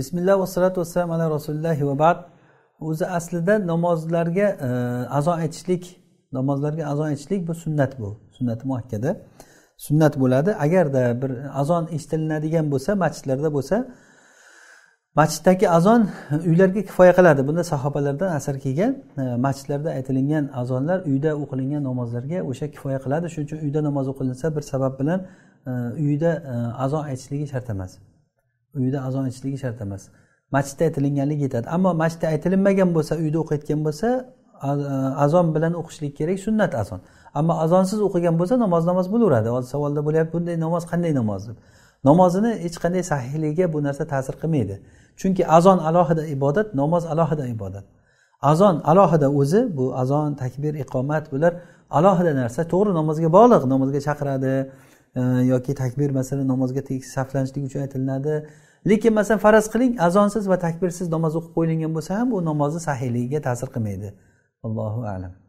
bismillah vassalatu vassalam ala rasulillahi va bad o'zi aslida namozlarga e, azo aytishlik namozlarga azon aytishlik bu sunnat bu sunnati muakkada sunnat bo'ladi agarda bir azon eshitilinadigan bo'lsa masjidlarda bo'lsa masjiddagi azon e, uylarga kifoya qiladi bunda sahobalardan asar kelgan e, masjidlarda aytilingan azonlar uyda o'qilingan namozlarga o'sha kifoya qiladi shuning uchun uyda namoz o'qilinsa bir sabab bilan uyda azon aytishligi shart emas uyda azon aytishligi shart emas masjidda aytilinganligi yetadi ammo masjidda aytilinmagan bo'lsa uyda o'qiyotgan bo'lsa e, azon bilan o'qishlik kerak sunnat azon ammo azonsiz o'qigan bo'lsa namoz namoz bo'laveradi hozir savolda bo'lyapti bunday namoz qanday namoz deb namozini hech qanday sahihligiga bu narsa ta'sir qilmaydi chunki azon alohida ibodat namoz alohida ibodat azon alohida o'zi bu azon takbir iqomat bular alohida narsa to'g'ri namozga bog'liq namozga chaqiradi yoki takbir masalan namozga saflanishlik uchun aytilinadi lekin masalan faraz qiling azonsiz va takbirsiz namoz o'qib qo'yilgan bo'lsa ham bu namozni sahiyligiga ta'sir qilmaydi allohu alam